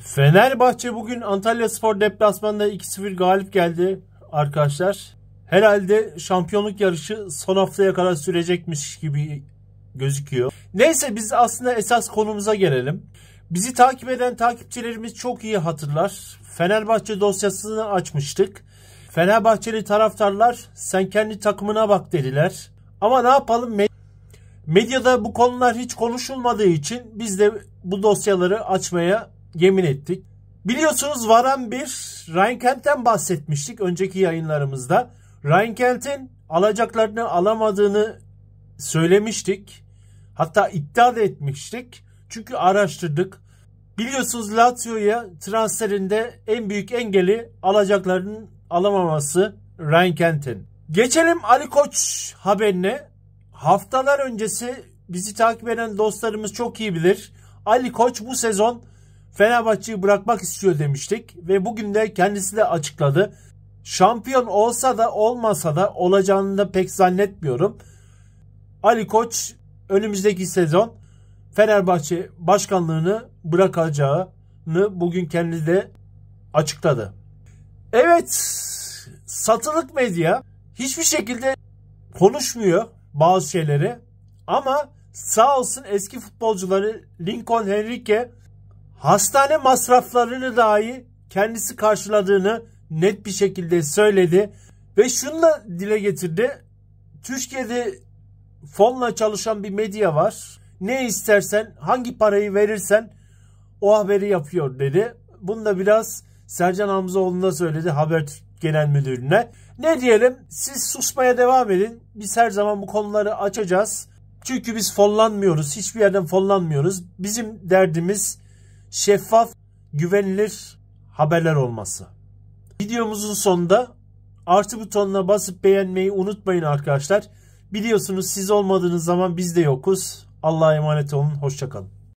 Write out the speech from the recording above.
Fenerbahçe bugün Antalya Spor deplasmanında 2-0 galip geldi arkadaşlar. Herhalde şampiyonluk yarışı son haftaya kadar sürecekmiş gibi gözüküyor. Neyse biz aslında esas konumuza gelelim. Bizi takip eden takipçilerimiz çok iyi hatırlar. Fenerbahçe dosyasını açmıştık. Fenerbahçeli taraftarlar sen kendi takımına bak dediler. Ama ne yapalım medyada bu konular hiç konuşulmadığı için biz de bu dosyaları açmaya yemin ettik. Biliyorsunuz varan bir Reinkelt'ten bahsetmiştik önceki yayınlarımızda. Reinkelt'in alacaklarını alamadığını söylemiştik. Hatta iddia da etmiştik. Çünkü araştırdık. Biliyorsunuz Lazio'ya transferinde en büyük engeli alacaklarının alamaması Reinkelt'in. Geçelim Ali Koç haberine. Haftalar öncesi bizi takip eden dostlarımız çok iyi bilir. Ali Koç bu sezon Fenerbahçe'yi bırakmak istiyor demiştik ve bugün de kendisi de açıkladı. Şampiyon olsa da olmasa da olacağını da pek zannetmiyorum. Ali Koç önümüzdeki sezon Fenerbahçe başkanlığını bırakacağını bugün kendisi de açıkladı. Evet, satılık medya hiçbir şekilde konuşmuyor bazı şeyleri ama sağ olsun eski futbolcuları Lincoln Henrique hastane masraflarını dahi kendisi karşıladığını net bir şekilde söyledi ve şunu da dile getirdi. Türkiye'de fonla çalışan bir medya var. Ne istersen, hangi parayı verirsen o haberi yapıyor dedi. Bunu da biraz Sercan Hamzoğlu'na söyledi haber genel müdürüne. Ne diyelim siz susmaya devam edin. Biz her zaman bu konuları açacağız. Çünkü biz fonlanmıyoruz. Hiçbir yerden fonlanmıyoruz. Bizim derdimiz şeffaf, güvenilir haberler olması. Videomuzun sonunda artı butonuna basıp beğenmeyi unutmayın arkadaşlar. Biliyorsunuz siz olmadığınız zaman biz de yokuz. Allah'a emanet olun. Hoşçakalın.